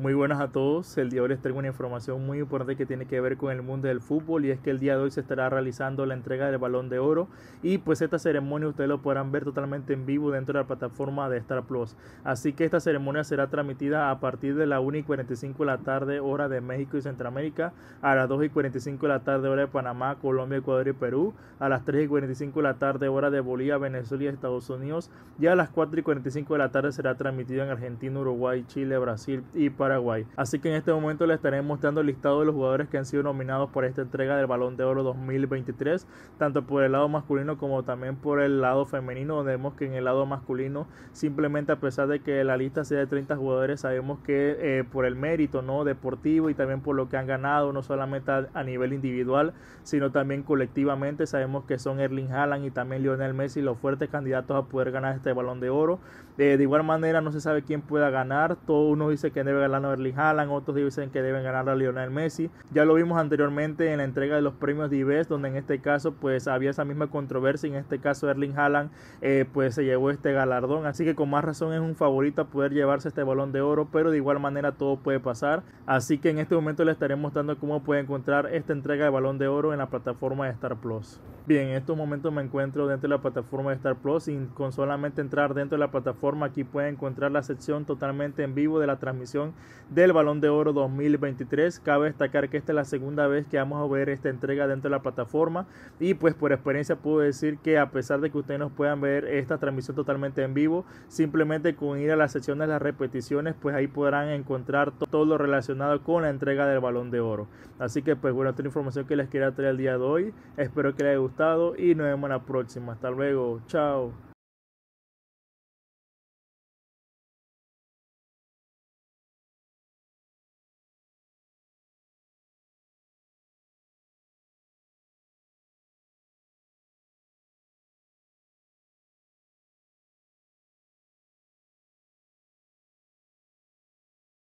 Muy buenas a todos. El día de hoy les traigo una información muy importante que tiene que ver con el mundo del fútbol y es que el día de hoy se estará realizando la entrega del Balón de Oro y pues esta ceremonia ustedes lo podrán ver totalmente en vivo dentro de la plataforma de Star Plus. Así que esta ceremonia será transmitida a partir de la 1 y 45 de la tarde hora de México y Centroamérica, a las 2 y 45 de la tarde hora de Panamá, Colombia, Ecuador y Perú, a las 3 y 45 de la tarde hora de Bolivia, Venezuela y Estados Unidos y a las 4 y 45 de la tarde será transmitida en Argentina, Uruguay, Chile, Brasil y Paraguay Paraguay. Así que en este momento les estaré mostrando el listado de los jugadores que han sido nominados por esta entrega del Balón de Oro 2023, tanto por el lado masculino como también por el lado femenino, donde vemos que en el lado masculino, simplemente a pesar de que la lista sea de 30 jugadores, sabemos que eh, por el mérito no deportivo y también por lo que han ganado, no solamente a, nivel individual, sino también colectivamente, sabemos que son Erling Haaland y también Lionel Messi los fuertes candidatos a poder ganar este Balón de Oro. Eh, de igual manera, no se sabe quién pueda ganar, todo uno dice que debe ganar a Erling Haaland, otros dicen que deben ganar a Lionel Messi. Ya lo vimos anteriormente en la entrega de los premios de IBES, donde en este caso pues había esa misma controversia, en este caso Erling Haaland eh, pues se llevó este galardón, así que con más razón es un favorito a poder llevarse este balón de oro, pero de igual manera todo puede pasar, así que en este momento les estaremos dando cómo puede encontrar esta entrega de balón de oro en la plataforma de Star Plus. Bien, en estos momentos me encuentro dentro de la plataforma de Star Plus y con solamente entrar dentro de la plataforma aquí puede encontrar la sección totalmente en vivo de la transmisión del Balón de Oro 2023. Cabe destacar que esta es la segunda vez que vamos a ver esta entrega dentro de la plataforma y pues por experiencia puedo decir que a pesar de que ustedes no puedan ver esta transmisión totalmente en vivo, simplemente con ir a las de las repeticiones, pues ahí podrán encontrar todo lo relacionado con la entrega del Balón de Oro. Así que pues bueno, esta es la información que les quería traer el día de hoy. Espero que les haya gustado y nos vemos en la próxima. Hasta luego. Chao.